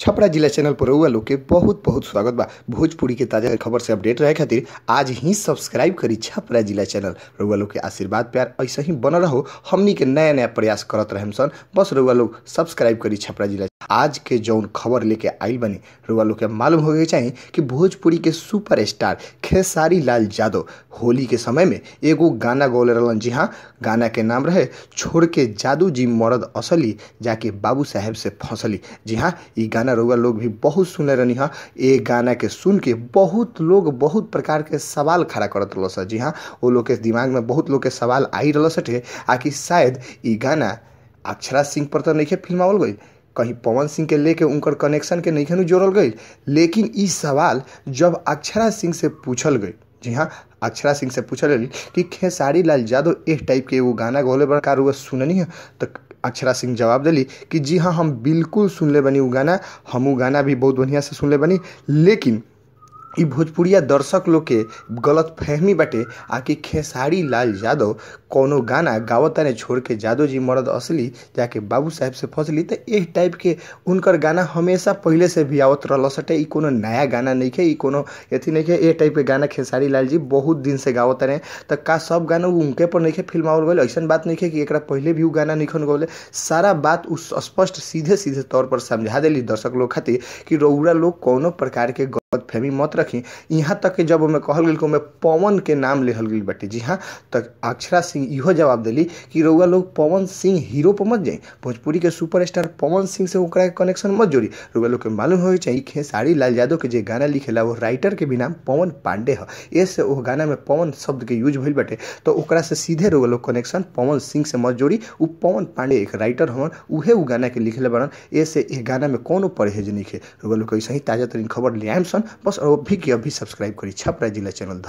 छपरा जिला चैनल पर रउआ लोग के बहुत बहुत स्वागत बा भोजपुरी के ताजा खबर से अपडेट रहे खातिर आज ही सब्सक्राइब करी छपरा जिला चैनल रउआ लोग के आशीर्वाद प्यार ऐसे ही बन रहो हमनी के नया नया प्रयास करत रहे सन बस रउआ लोग सब्सक्राइब करी छपरा जिला आज के जौन खबर लेके आई बनी रुआ लोग के मालूम हो गए चाहे कि भोजपुरी के सुपरस्टार खेसारी लाल यादव होली के समय में एगो गाना गौले रहन जी हाँ गाना के नाम रहे छोड़ के जादू जी मरद असली जाके बाबू साहेब से फंसली जी हाँ ये गाना रुआ लोग भी बहुत सुने रहनी हाँ ये गाना के सुन के बहुत लोग बहुत प्रकार के सवाल खड़ा करत रह सर जी हाँ वो लोग के दिमाग में बहुत लोग के सवाल आई रह सटे कि शायद ये गाना अक्षरा सिंह पर तो नहीं फिल्मावल गई कहीं पवन सिंह के लेके उनकर कनेक्शन के नहीं जोड़ल गई लेकिन इस सवाल जब अक्षरा सिंह से पूछल गई जी हाँ अक्षरा सिंह से पूछल गई कि खेसारी लाल यादव एक टाइप के वो गाना गौले बड़का रुआ सुननी है तो अक्षरा सिंह जवाब दिली कि जी हाँ हम बिल्कुल सुन ले बनी वो गाना हम वो गाना भी बहुत बढ़िया से सुन ले बनी लेकिन इ भोजपुरिया दर्शक लोग के गलत फहमी बाटे आ कि खेसारी लाल यादव कोनो गाना गावताने छोड़ के यादव जी मरद असली जाके बाबू साहब से फसली तो एह टाइप के उनकर गाना हमेशा पहले से भी आवत रहल सटे इ कोनो नया गाना नहीं है इ कोनो अथी नहीं है एह टाइप के गाना खेसारी लाल जी बहुत दिन से गावत रहे तो का सब गाना उनके पर नहीं फिल्म आवल गए ऐसा बात नहीं है कि एक पहले भी वो गाना नहीं गौले सारा बात उस स्पष्ट सीधे सीधे तौर पर समझा दिली दर्शक लोग खातिर कि रउरा लोग कोनो प्रकार के गलतफहमी मत रखी यहाँ तक कि जब हमें कहल गई कि हमें पवन के नाम लिखल गई बटे जी हाँ तक अक्षरा सिंह इहो जवाब दिली कि रउआ लोग पवन सिंह हीरो पर मत जाए भोजपुरी के सुपरस्टार पवन सिंह से के कनेक्शन मत जोड़ी रउआ लोग के मालूम हो चाहिए खेसारी लाल यादव के जो गाना लिखे वो राइटर के भी नाम पवन पांडे है इससे वो गाना में पवन शब्द के यूज भइल बटे तो ओकरा से सीधे रउआ लोग कनेक्शन पवन सिंह से मत जोड़ी उ पवन पांडे एक राइटर हम उहे वो गाना के लिखेला बड़न इससे गाना में कोनो परहेज नहीं है रउआ लोग ऐसा ही ताज़ा तरीन खबर ले आयम बस अभिज्ञ अभी सब्सक्राइब करी छापरा जिला चैनल